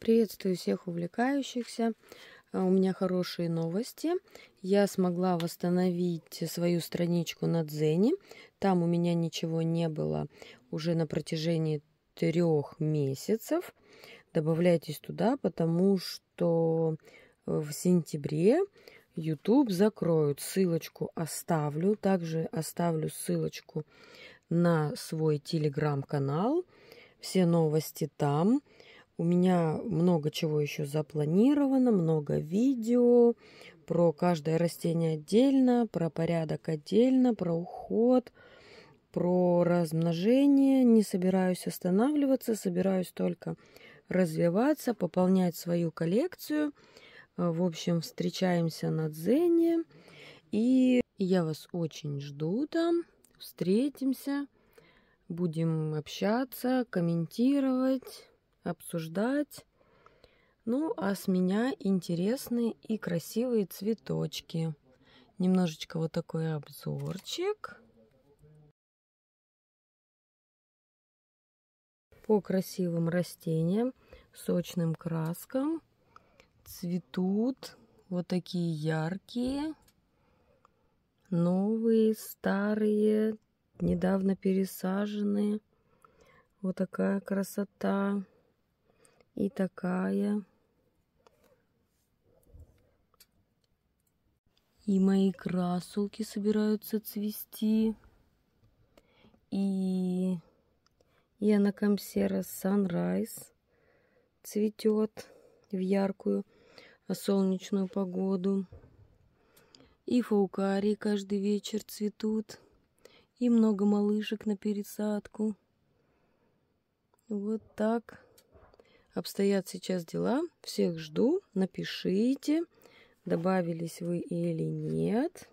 Приветствую всех увлекающихся. Э, у меня хорошие новости. Я смогла восстановить свою страничку на Дзене. Там у меня ничего не было уже на протяжении трех месяцев. Добавляйтесь туда, потому что э, в сентябре YouTube закроют. Ссылочку оставлю. Также оставлю ссылочку на свой телеграм-канал. Все новости там. У меня много чего еще запланировано, много видео про каждое растение отдельно, про порядок отдельно, про уход, про размножение. Не собираюсь останавливаться, собираюсь только развиваться, пополнять свою коллекцию. Э, в общем, встречаемся на Дзене. И я вас очень жду там. Встретимся, будем общаться, комментировать обсуждать. Ну, а с меня интересные и красивые цветочки. Немножечко вот такой обзорчик. По красивым растениям, сочным краскам цветут вот такие яркие, новые, старые, недавно пересаженные. Вот такая красота и такая. И мои красулки собираются цвести. И я на Камсера Sunrise цветет в яркую солнечную погоду. И фаукарии каждый вечер цветут. И много малышек на пересадку. Вот так обстоят сейчас дела. Всех жду. Напишите, добавились вы или нет.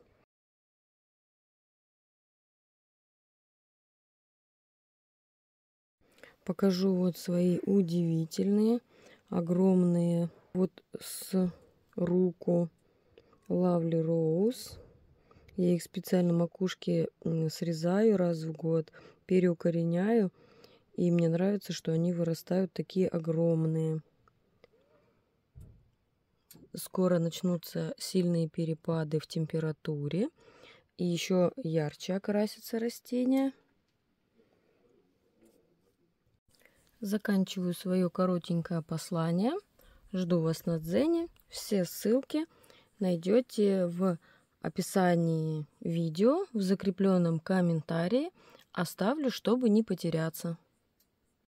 Покажу вот свои удивительные, огромные, вот с руку Lovely Rose. Я их специально макушки срезаю раз в год, переукореняю. И мне нравится, что они вырастают такие огромные. Скоро начнутся сильные перепады в температуре. И еще ярче окрасятся растения. Заканчиваю свое коротенькое послание. Жду вас на Дзене. Все ссылки найдете в описании видео, в закрепленном комментарии. Оставлю, чтобы не потеряться.